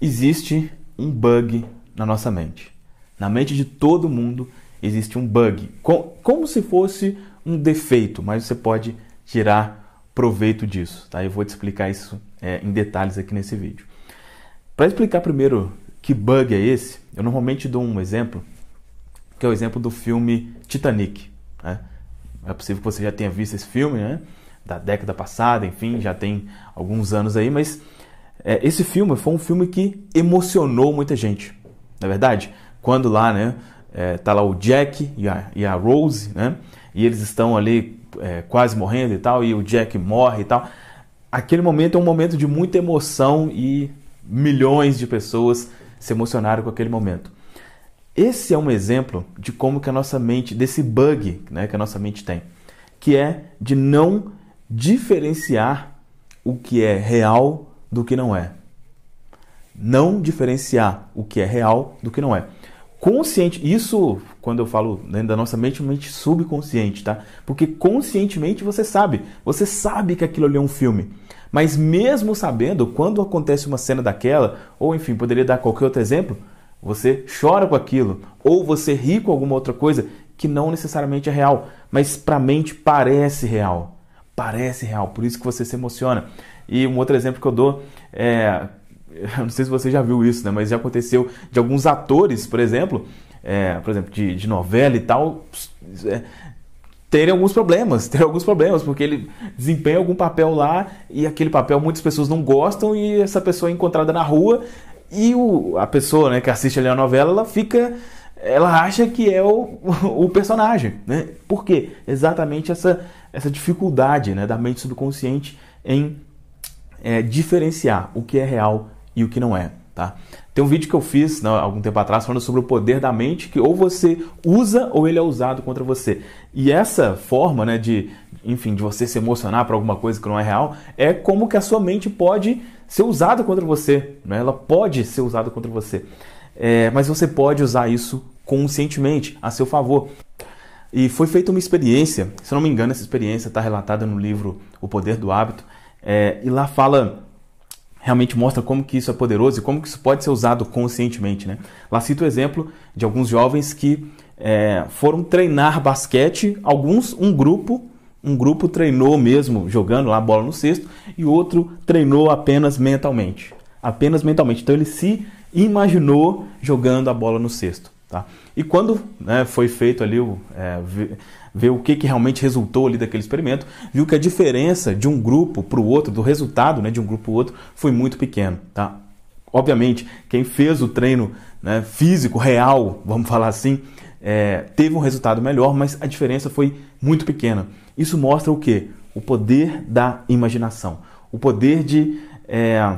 Existe um bug na nossa mente. Na mente de todo mundo existe um bug, como se fosse um defeito, mas você pode tirar proveito disso. Tá? Eu vou te explicar isso é, em detalhes aqui nesse vídeo. Para explicar primeiro que bug é esse, eu normalmente dou um exemplo, que é o exemplo do filme Titanic. Né? É possível que você já tenha visto esse filme, né? da década passada, enfim, já tem alguns anos aí, mas é, esse filme foi um filme que emocionou muita gente, na é verdade. Quando lá, né, é, tá lá o Jack e a, e a Rose, né, e eles estão ali é, quase morrendo e tal, e o Jack morre e tal. Aquele momento é um momento de muita emoção e milhões de pessoas se emocionaram com aquele momento. Esse é um exemplo de como que a nossa mente, desse bug né, que a nossa mente tem, que é de não diferenciar o que é real do que não é. Não diferenciar o que é real do que não é. Consciente, isso quando eu falo dentro da nossa mente, mente subconsciente, tá? Porque conscientemente você sabe, você sabe que aquilo ali é um filme. Mas mesmo sabendo, quando acontece uma cena daquela, ou enfim, poderia dar qualquer outro exemplo, você chora com aquilo, ou você ri com alguma outra coisa que não necessariamente é real, mas para a mente parece real parece real, por isso que você se emociona. E um outro exemplo que eu dou é. Eu não sei se você já viu isso, né? Mas já aconteceu de alguns atores, por exemplo, é, por exemplo, de, de novela e tal, é, terem alguns problemas, ter alguns problemas, porque ele desempenha algum papel lá e aquele papel muitas pessoas não gostam e essa pessoa é encontrada na rua e o, a pessoa né, que assiste ali a novela, ela fica ela acha que é o, o personagem, né? Por quê? Exatamente essa, essa dificuldade né, da mente subconsciente em é, diferenciar o que é real e o que não é, tá? Tem um vídeo que eu fiz não, né, algum tempo atrás falando sobre o poder da mente, que ou você usa ou ele é usado contra você. E essa forma né, de, enfim, de você se emocionar para alguma coisa que não é real, é como que a sua mente pode ser usada contra você. Né? Ela pode ser usada contra você. É, mas você pode usar isso conscientemente, a seu favor. E foi feita uma experiência, se não me engano, essa experiência está relatada no livro O Poder do Hábito, é, e lá fala, realmente mostra como que isso é poderoso e como que isso pode ser usado conscientemente. Né? Lá cita o exemplo de alguns jovens que é, foram treinar basquete, alguns, um grupo, um grupo treinou mesmo jogando lá a bola no cesto e outro treinou apenas mentalmente. Apenas mentalmente. Então ele se imaginou jogando a bola no cesto. Tá? E quando né, foi feito ali o, é, ver, ver o que, que realmente resultou ali daquele experimento, viu que a diferença de um grupo para o outro, do resultado né, de um grupo para o outro, foi muito pequeno. Tá? Obviamente, quem fez o treino né, físico, real, vamos falar assim, é, teve um resultado melhor, mas a diferença foi muito pequena. Isso mostra o que? O poder da imaginação. O poder de é,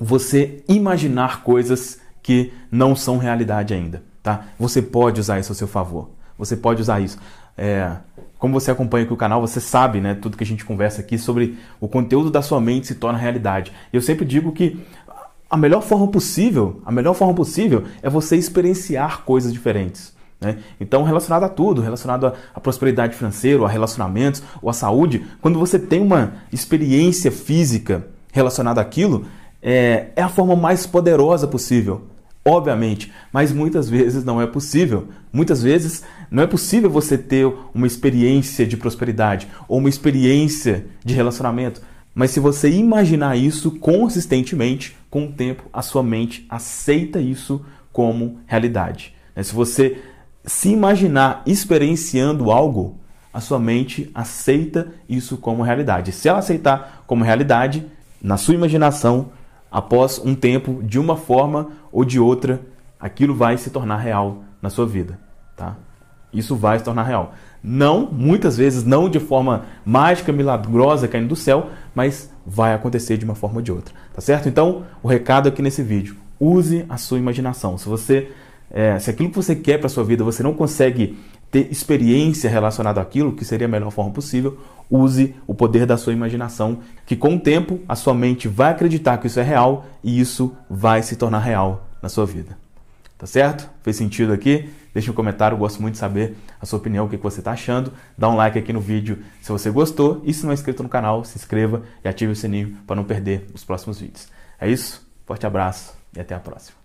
você imaginar coisas que não são realidade ainda tá? Você pode usar isso a seu favor. Você pode usar isso. É, como você acompanha aqui o canal, você sabe, né, tudo que a gente conversa aqui sobre o conteúdo da sua mente se torna realidade. Eu sempre digo que a melhor forma possível, a melhor forma possível é você experienciar coisas diferentes. Né? Então, relacionado a tudo, relacionado à prosperidade financeira, ou a relacionamentos ou à saúde, quando você tem uma experiência física relacionada àquilo, é, é a forma mais poderosa possível obviamente, mas muitas vezes não é possível. Muitas vezes não é possível você ter uma experiência de prosperidade ou uma experiência de relacionamento. Mas se você imaginar isso consistentemente, com o tempo a sua mente aceita isso como realidade. Né? Se você se imaginar experienciando algo, a sua mente aceita isso como realidade. Se ela aceitar como realidade, na sua imaginação, após um tempo, de uma forma ou de outra, aquilo vai se tornar real na sua vida, tá? Isso vai se tornar real. Não, muitas vezes, não de forma mágica, milagrosa, caindo do céu, mas vai acontecer de uma forma ou de outra, tá certo? Então, o recado aqui nesse vídeo, use a sua imaginação. Se você, é, se aquilo que você quer para sua vida você não consegue ter experiência relacionada àquilo, que seria a melhor forma possível, use o poder da sua imaginação, que com o tempo a sua mente vai acreditar que isso é real e isso vai se tornar real na sua vida. Tá certo? Fez sentido aqui? Deixe um comentário, gosto muito de saber a sua opinião, o que você está achando. Dá um like aqui no vídeo se você gostou. E se não é inscrito no canal, se inscreva e ative o sininho para não perder os próximos vídeos. É isso? Forte abraço e até a próxima.